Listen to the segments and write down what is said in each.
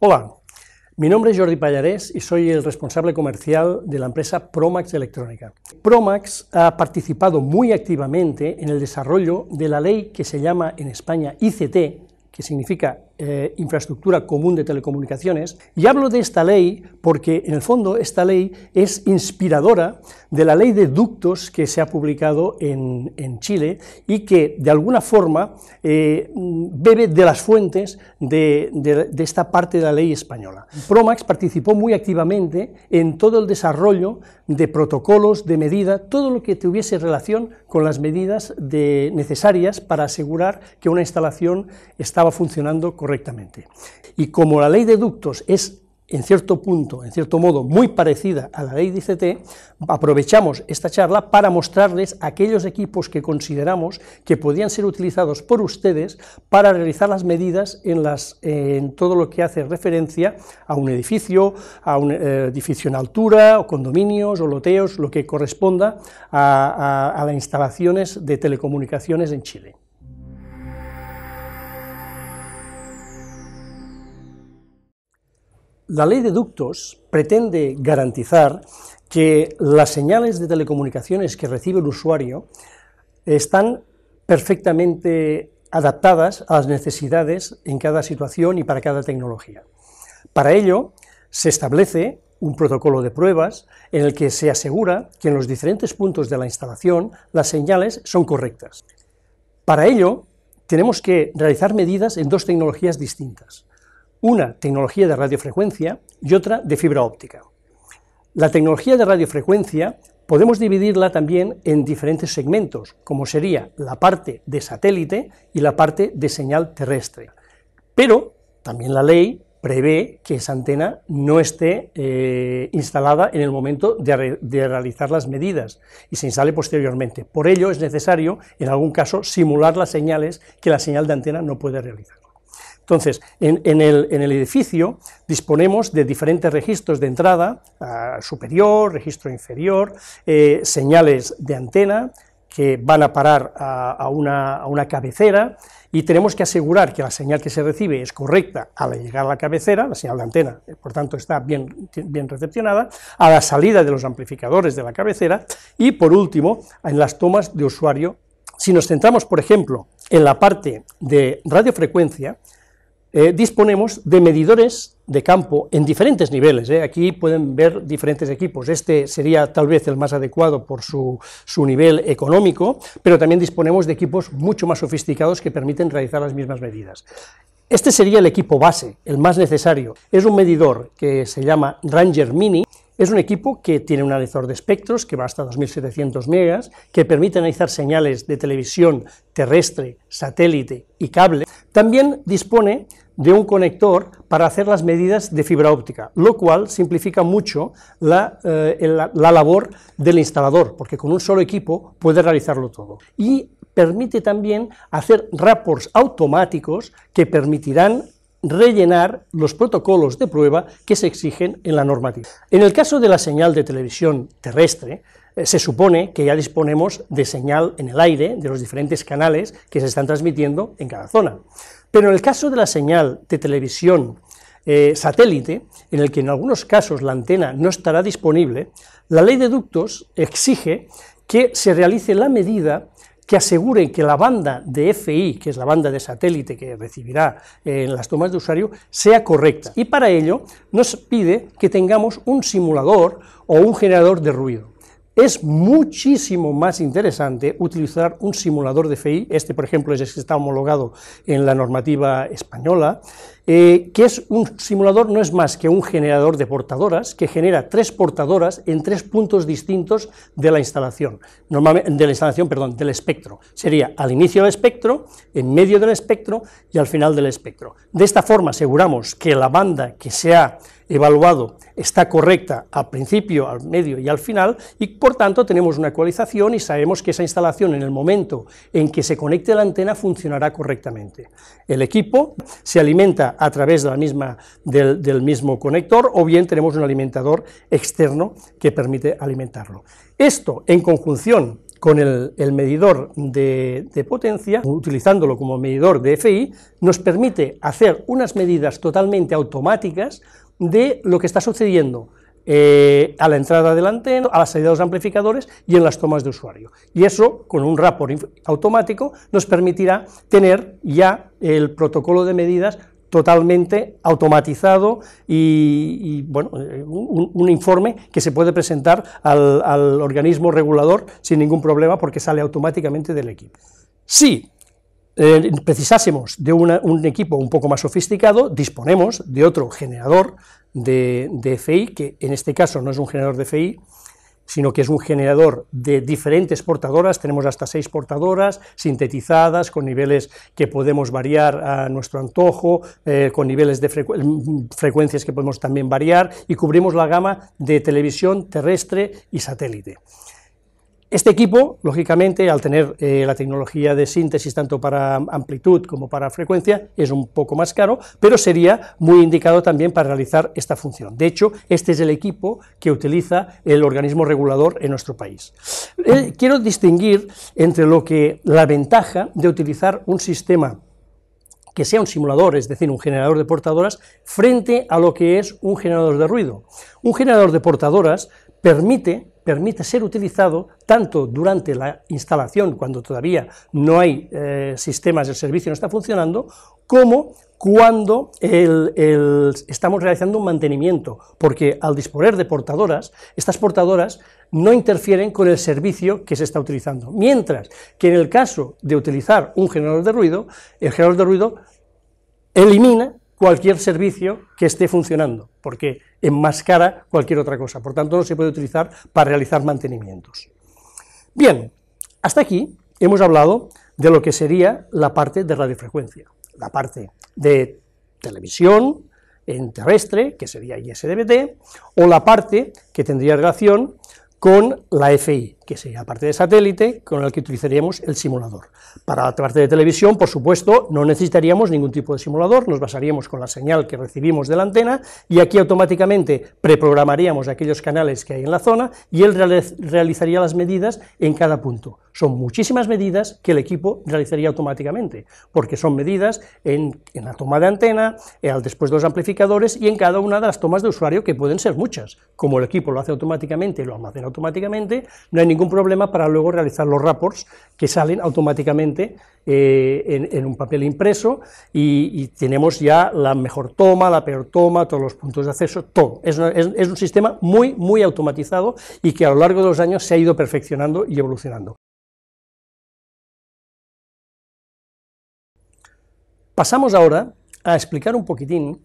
Hola, mi nombre es Jordi Pallarés y soy el responsable comercial de la empresa Promax Electrónica. Promax ha participado muy activamente en el desarrollo de la ley que se llama en España ICT, que significa eh, infraestructura común de telecomunicaciones. Y hablo de esta ley porque, en el fondo, esta ley es inspiradora de la ley de ductos que se ha publicado en, Chile y que, de alguna forma, eh, bebe de las fuentes de, esta parte de la ley española. Promax participó muy activamente en todo el desarrollo de protocolos, de medida, todo lo que tuviese relación con las medidas necesarias para asegurar que una instalación estaba funcionando correctamente correctamente. Y como la ley de ductos es en cierto punto, en cierto modo, muy parecida a la ley de ICT, aprovechamos esta charla para mostrarles aquellos equipos que consideramos que podían ser utilizados por ustedes para realizar las medidas en, las, en todo lo que hace referencia a un edificio, a un eh, edificio en altura, o condominios, o loteos, lo que corresponda a las instalaciones de telecomunicaciones en Chile. La ley de ductos pretende garantizar que las señales de telecomunicaciones que recibe el usuario están perfectamente adaptadas a las necesidades en cada situación y para cada tecnología. Para ello, se establece un protocolo de pruebas en el que se asegura que en los diferentes puntos de la instalación las señales son correctas. Para ello, tenemos que realizar medidas en dos tecnologías distintas una tecnología de radiofrecuencia y otra de fibra óptica. La tecnología de radiofrecuencia podemos dividirla también en diferentes segmentos, como sería la parte de satélite y la parte de señal terrestre. Pero también la ley prevé que esa antena no esté eh, instalada en el momento de, de, realizar las medidas y se instale posteriormente. Por ello es necesario, en algún caso, simular las señales que la señal de antena no puede realizar. Entonces, en, el, edificio disponemos de diferentes registros de entrada, ah, superior, registro inferior, eh, señales de antena que van a parar a, una, cabecera y tenemos que asegurar que la señal que se recibe es correcta al llegar a la cabecera, la señal de antena, eh, por tanto está bien, bien recepcionada, a la salida de los amplificadores de la cabecera y por último en las tomas de usuario. Si nos centramos, por ejemplo, en la parte de radiofrecuencia, eh, disponemos de medidores de campo en diferentes niveles. Eh. Aquí pueden ver diferentes equipos. Este sería tal vez el más adecuado por su, su, nivel económico, pero también disponemos de equipos mucho más sofisticados que permiten realizar las mismas medidas. Este sería el equipo base, el más necesario. Es un medidor que se llama Ranger Mini. Es un equipo que tiene un analizador de espectros que va hasta 2700 megas, que permite analizar señales de televisión terrestre, satélite y cable. También dispone de un conector para hacer las medidas de fibra óptica, lo cual simplifica mucho eh, la, labor del instalador, porque con un solo equipo puede realizarlo todo. Y permite también hacer rapports automáticos que permitirán rellenar los protocolos de prueba que se exigen en la normativa. En el caso de la señal de televisión terrestre, eh, se supone que ya disponemos de señal en el aire de los diferentes canales que se están transmitiendo en cada zona. Pero en el caso de la señal de televisión eh, satélite, en el que en algunos casos la antena no estará disponible, la ley de ductos exige que se realice la medida que asegure que la banda de FI, que es la banda de satélite que recibirá eh, en las tomas de usuario, sea correcta. Y para ello nos pide que tengamos un simulador o un generador de ruido. Es muchísimo más interesante utilizar un simulador de FEI, este por ejemplo es el que está homologado en la normativa española, eh, que es un simulador no es más que un generador de portadoras que genera tres portadoras en tres puntos distintos de la instalación, normalmente, de la instalación, perdón, del espectro. Sería al inicio del espectro, en medio del espectro y al final del espectro. De esta forma aseguramos que la banda que se ha evaluado está correcta al principio, al medio y al final y por tanto tenemos una ecualización y sabemos que esa instalación en el momento en que se conecte la antena funcionará correctamente. El equipo se alimenta a través de la misma, del, mismo conector o bien tenemos un alimentador externo que permite alimentarlo. Esto en conjunción con el, medidor de, potencia, utilizándolo como medidor de FI, nos permite hacer unas medidas totalmente automáticas de lo que está sucediendo eh, a la entrada del la antena, a la salida de los amplificadores y en las tomas de usuario. Y eso, con un rapport automático, nos permitirá tener ya el protocolo de medidas totalmente automatizado y, bueno, un, informe que se puede presentar al, organismo regulador sin ningún problema porque sale automáticamente del equipo. Si eh, precisásemos de un equipo un poco más sofisticado, disponemos de otro generador de, de, FI, que en este caso no es un generador de FI, sino que es un generador de diferentes portadoras, tenemos hasta seis portadoras sintetizadas con niveles que podemos variar a nuestro antojo, eh, con niveles de frecuencias que podemos también variar y cubrimos la gama de televisión terrestre y satélite. Este equipo, lógicamente, al tener eh, la tecnología de síntesis tanto para amplitud como para frecuencia, es un poco más caro, pero sería muy indicado también para realizar esta función. De hecho, este es el equipo que utiliza el organismo regulador en nuestro país. Eh, quiero distinguir entre lo que la ventaja de utilizar un sistema que sea un simulador, es decir, un generador de portadoras, frente a lo que es un generador de ruido. Un generador de portadoras permite permite ser utilizado tanto durante la instalación, cuando todavía no hay eh, sistemas, el servicio no está funcionando, como cuando estamos realizando un mantenimiento, porque al disponer de portadoras, estas portadoras no interfieren con el servicio que se está utilizando. Mientras que en el caso de utilizar un generador de ruido, el generador de ruido elimina cualquier servicio que esté funcionando, porque enmascara cualquier otra cosa. Por tanto, no se puede utilizar para realizar mantenimientos. Bien, hasta aquí hemos hablado de lo que sería la parte de radiofrecuencia, la parte de televisión en terrestre, que sería ISDBT, o la parte que tendría relación con la FI, que sería parte de satélite con el que utilizaríamos el simulador. Para la parte de televisión, por supuesto, no necesitaríamos ningún tipo de simulador, nos basaríamos con la señal que recibimos de la antena y aquí automáticamente preprogramaríamos aquellos canales que hay en la zona y él realizaría las medidas en cada punto. Son muchísimas medidas que el equipo realizaría automáticamente, porque son medidas en, en la toma de antena, eh, después de los amplificadores y en cada una de las tomas de usuario, que pueden ser muchas. Como el equipo lo hace automáticamente, y lo almacena automáticamente, no hay ningún ningún problema para luego realizar los reports que salen automáticamente eh, en, un papel impreso y, tenemos ya la mejor toma, la peor toma, todos los puntos de acceso, todo. Es, es un sistema muy, muy automatizado y que a lo largo de los años se ha ido perfeccionando y evolucionando. Pasamos ahora a explicar un poquitín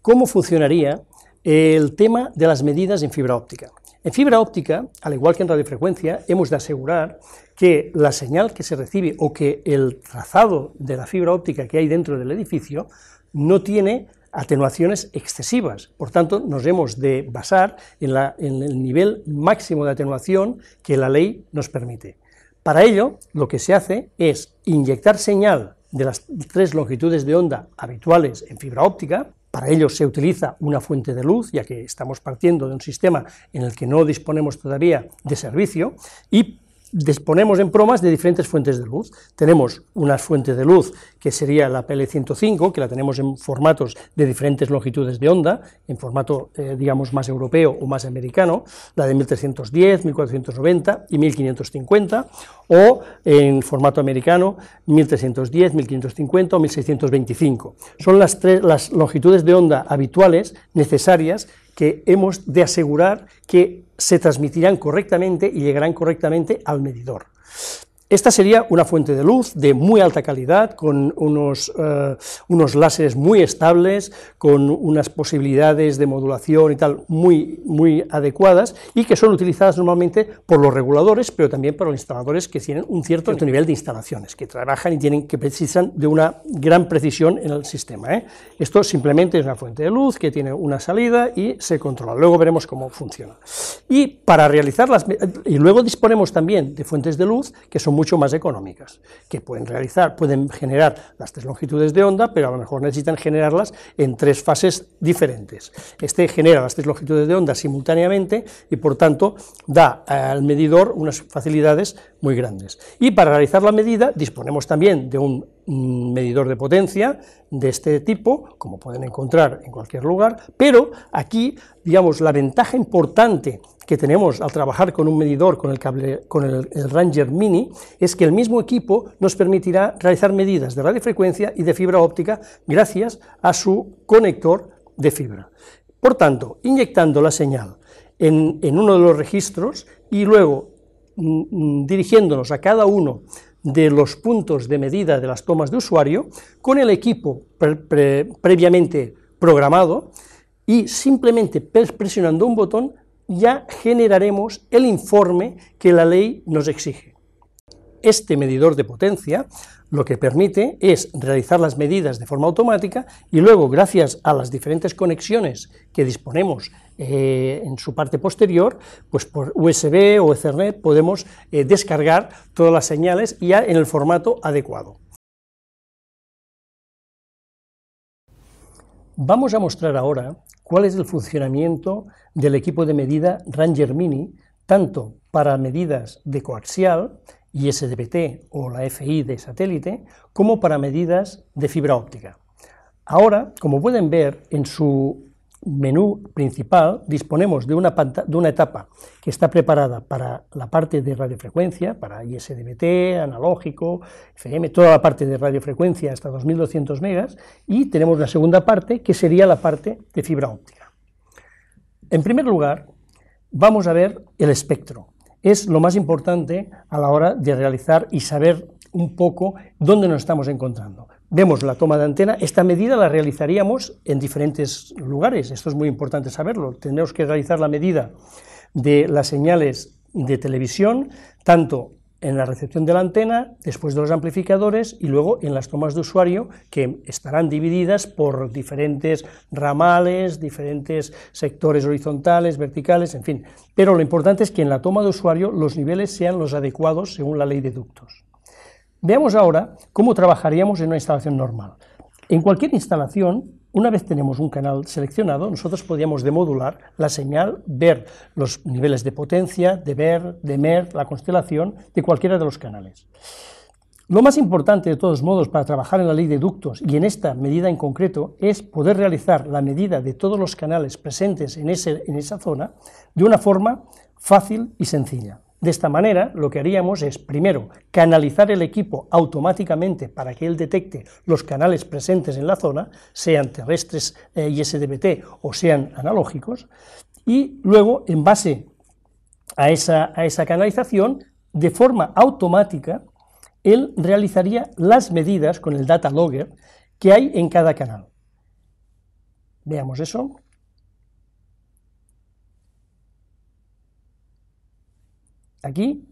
cómo funcionaría el tema de las medidas en fibra óptica. En fibra óptica, al igual que en radiofrecuencia, hemos de asegurar que la señal que se recibe o que el trazado de la fibra óptica que hay dentro del edificio no tiene atenuaciones excesivas. Por tanto, nos hemos de basar en, en el nivel máximo de atenuación que la ley nos permite. Para ello, lo que se hace es inyectar señal de las tres longitudes de onda habituales en fibra óptica para ello se utiliza una fuente de luz, ya que estamos partiendo de un sistema en el que no disponemos todavía de servicio, y disponemos en Promas de diferentes fuentes de luz. Tenemos una fuente de luz que sería la PL105, que la tenemos en formatos de diferentes longitudes de onda, en formato, eh, digamos, más europeo o más americano, la de 1310, 1490 y 1550, o en formato americano 1310, 1550 o 1625. Son las, tres, las longitudes de onda habituales necesarias que hemos de asegurar que se transmitirán correctamente y llegarán correctamente al medidor. Esta sería una fuente de luz de muy alta calidad, con unos, eh, unos láseres muy estables, con unas posibilidades de modulación y tal muy, muy adecuadas y que son utilizadas normalmente por los reguladores, pero también por los instaladores que tienen un cierto, nivel de instalaciones, que trabajan y tienen que precisan de una gran precisión en el sistema. ¿eh? Esto simplemente es una fuente de luz que tiene una salida y se controla. Luego veremos cómo funciona. Y para realizar las y luego disponemos también de fuentes de luz que son muy mucho más económicas, que pueden realizar, pueden generar las tres longitudes de onda, pero a lo mejor necesitan generarlas en tres fases diferentes. Este genera las tres longitudes de onda simultáneamente y por tanto da al medidor unas facilidades muy grandes. Y para realizar la medida disponemos también de un mm, medidor de potencia de este tipo, como pueden encontrar en cualquier lugar, pero aquí, digamos, la ventaja importante que tenemos al trabajar con un medidor, con, el, con el, Ranger Mini, es que el mismo equipo nos permitirá realizar medidas de radiofrecuencia y de fibra óptica gracias a su conector de fibra. Por tanto, inyectando la señal en, uno de los registros y luego mm, mm, dirigiéndonos a cada uno de los puntos de medida de las tomas de usuario, con el equipo previamente programado y simplemente presionando un botón ya generaremos el informe que la ley nos exige. Este medidor de potencia lo que permite es realizar las medidas de forma automática y luego, gracias a las diferentes conexiones que disponemos eh, en su parte posterior, pues por USB o Ethernet podemos eh, descargar todas las señales ya en el formato adecuado. Vamos a mostrar ahora cuál es el funcionamiento del equipo de medida Ranger Mini, tanto para medidas de coaxial, ISDBT o la FI de satélite, como para medidas de fibra óptica. Ahora, como pueden ver en su menú principal disponemos de una, de una etapa que está preparada para la parte de radiofrecuencia, para ISDBT, analógico, FM, toda la parte de radiofrecuencia hasta 2200 megas, y tenemos la segunda parte que sería la parte de fibra óptica. En primer lugar, vamos a ver el espectro. Es lo más importante a la hora de realizar y saber un poco dónde nos estamos encontrando vemos la toma de antena, esta medida la realizaríamos en diferentes lugares. Esto es muy importante saberlo. tenemos que realizar la medida de las señales de televisión, tanto en la recepción de la antena, después de los amplificadores y luego en las tomas de usuario que estarán divididas por diferentes ramales, diferentes sectores horizontales, verticales, en fin. Pero lo importante es que en la toma de usuario los niveles sean los adecuados según la ley de ductos. Veamos ahora cómo trabajaríamos en una instalación normal. En cualquier instalación, una vez tenemos un canal seleccionado, nosotros podríamos demodular la señal, ver los niveles de potencia, de ver, de mer, la constelación de cualquiera de los canales. Lo más importante, de todos modos, para trabajar en la ley de ductos y en esta medida en concreto, es poder realizar la medida de todos los canales presentes en, en esa zona de una forma fácil y sencilla. De esta manera, lo que haríamos es, primero, canalizar el equipo automáticamente para que él detecte los canales presentes en la zona, sean terrestres y eh, SDBT o sean analógicos, y luego, en base a a esa canalización, de forma automática, él realizaría las medidas con el data logger que hay en cada canal. Veamos eso. Aquí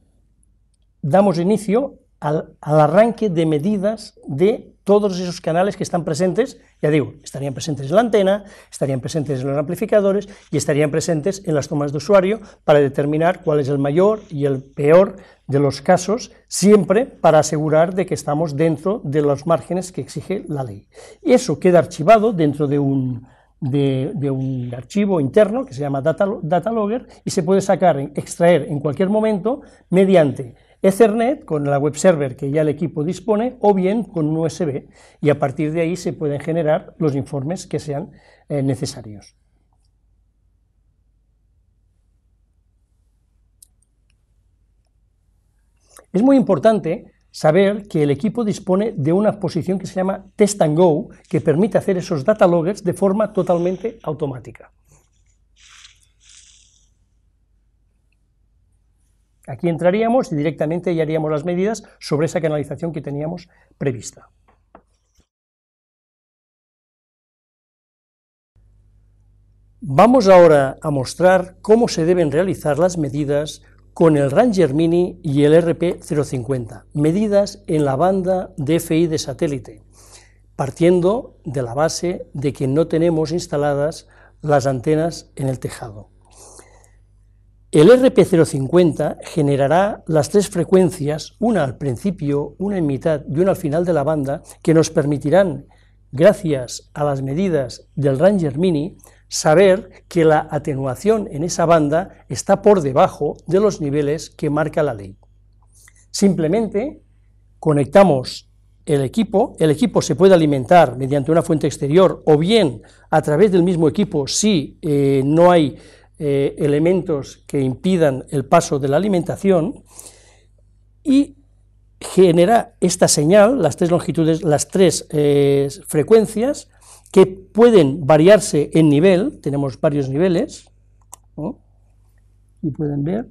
damos inicio al, arranque de medidas de todos esos canales que están presentes, ya digo, estarían presentes en la antena, estarían presentes en los amplificadores y estarían presentes en las tomas de usuario para determinar cuál es el mayor y el peor de los casos, siempre para asegurar de que estamos dentro de los márgenes que exige la ley. Y eso queda archivado dentro de un de, un archivo interno que se llama data, logger y se puede sacar, extraer en cualquier momento mediante Ethernet con la web server que ya el equipo dispone o bien con un USB y a partir de ahí se pueden generar los informes que sean eh, necesarios. Es muy importante saber que el equipo dispone de una posición que se llama Test and Go, que permite hacer esos data loggers de forma totalmente automática. Aquí entraríamos y directamente ya haríamos las medidas sobre esa canalización que teníamos prevista. Vamos ahora a mostrar cómo se deben realizar las medidas con el Ranger Mini y el RP050, medidas en la banda DFI de satélite, partiendo de la base de que no tenemos instaladas las antenas en el tejado. El RP050 generará las tres frecuencias, una al principio, una en mitad y una al final de la banda, que nos permitirán, gracias a las medidas del Ranger Mini, saber que la atenuación en esa banda está por debajo de los niveles que marca la ley. Simplemente conectamos el equipo, el equipo se puede alimentar mediante una fuente exterior o bien a través del mismo equipo si eh, no hay eh, elementos que impidan el paso de la alimentación y genera esta señal, las tres longitudes, las tres eh, frecuencias, que pueden variarse en nivel, tenemos varios niveles, y pueden ver,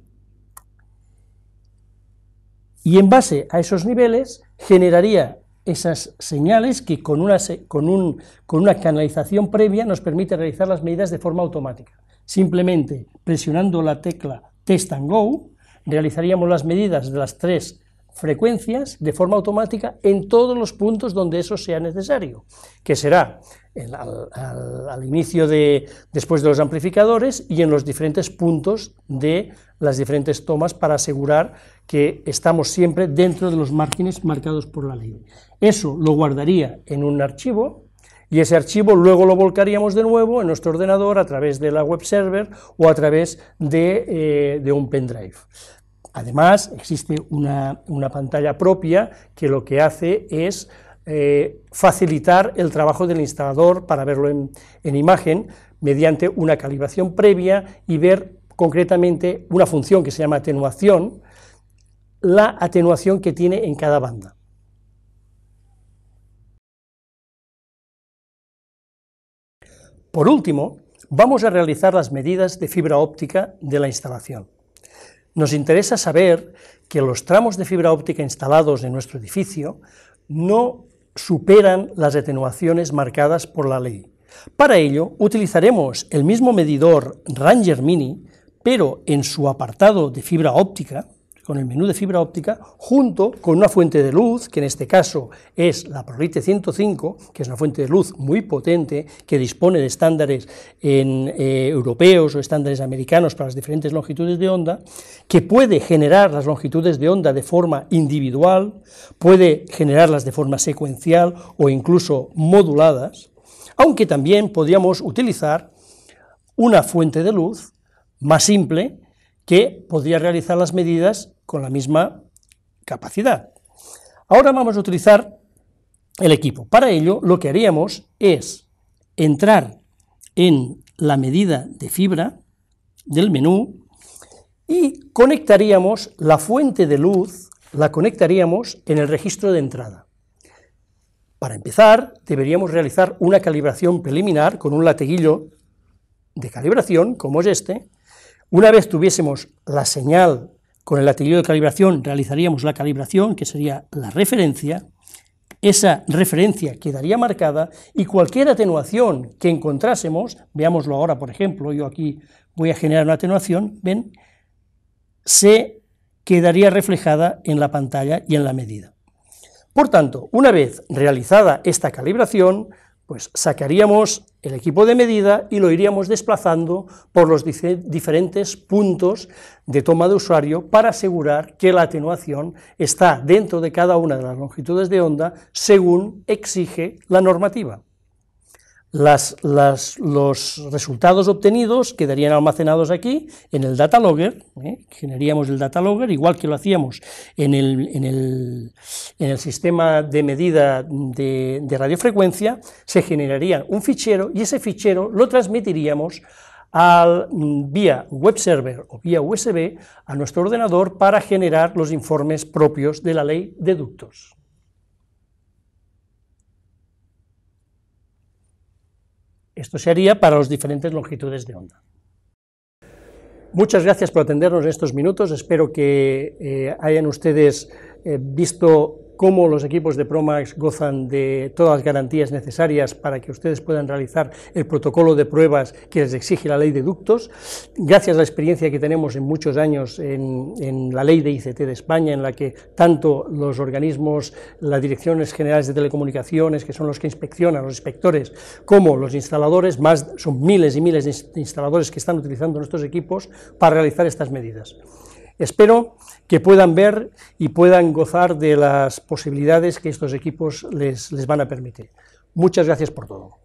y en base a esos niveles generaría esas señales que con una, con, un, con una canalización previa nos permite realizar las medidas de forma automática. Simplemente presionando la tecla Test and Go, realizaríamos las medidas de las tres frecuencias de forma automática en todos los puntos donde eso sea necesario, que será al, inicio de, después de los amplificadores y en los diferentes puntos de las diferentes tomas para asegurar que estamos siempre dentro de los márgenes marcados por la ley. Eso lo guardaría en un archivo y ese archivo luego lo volcaríamos de nuevo en nuestro ordenador a través de la web server o a través de, eh, un pendrive. Además, existe una, una pantalla propia que lo que hace es eh, facilitar el trabajo del instalador para verlo en, en imagen mediante una calibración previa y ver concretamente una función que se llama atenuación, la atenuación que tiene en cada banda. Por último, vamos a realizar las medidas de fibra óptica de la instalación. Nos interesa saber que los tramos de fibra óptica instalados en nuestro edificio no superan las atenuaciones marcadas por la ley. Para ello, utilizaremos el mismo medidor Ranger Mini, pero en su apartado de fibra óptica, con el menú de fibra óptica junto con una fuente de luz, que en este caso es la Prolite 105, que es una fuente de luz muy potente, que dispone de estándares eh, europeos o estándares americanos para las diferentes longitudes de onda, que puede generar las longitudes de onda de forma individual, puede generarlas de forma secuencial o incluso moduladas, aunque también podríamos utilizar una fuente de luz más simple que podría realizar las medidas con la misma capacidad. Ahora vamos a utilizar el equipo. Para ello, lo que haríamos es entrar en la medida de fibra del menú y conectaríamos la fuente de luz, la conectaríamos en el registro de entrada. Para empezar, deberíamos realizar una calibración preliminar con un lateguillo de calibración, como es este, una vez tuviésemos la señal con el atributo de calibración, realizaríamos la calibración, que sería la referencia, esa referencia quedaría marcada y cualquier atenuación que encontrásemos, veámoslo ahora, por ejemplo, yo aquí voy a generar una atenuación, ven, se quedaría reflejada en la pantalla y en la medida. Por tanto, una vez realizada esta calibración, pues sacaríamos el equipo de medida y lo iríamos desplazando por los diferentes puntos de toma de usuario para asegurar que la atenuación está dentro de cada una de las longitudes de onda según exige la normativa los resultados obtenidos quedarían almacenados aquí en el data logger, ¿eh? generaríamos el data logger igual que lo hacíamos en el, sistema de medida de, de, radiofrecuencia, se generaría un fichero y ese fichero lo transmitiríamos al, mm, vía web server o vía USB a nuestro ordenador para generar los informes propios de la ley de ductos. Esto se haría para las diferentes longitudes de onda. Muchas gracias por atendernos en estos minutos. Espero que eh, hayan ustedes eh, visto cómo los equipos de Promax gozan de todas las garantías necesarias para que ustedes puedan realizar el protocolo de pruebas que les exige la ley de ductos. Gracias a la experiencia que tenemos en muchos años en, en la ley de ICT de España, en la que tanto los organismos, las direcciones generales de telecomunicaciones, que son los que inspeccionan, los inspectores, como los instaladores, más son miles y miles de instaladores que están utilizando nuestros equipos para realizar estas medidas. Espero que puedan ver y puedan gozar de las posibilidades que estos equipos les, van a permitir. Muchas gracias por todo.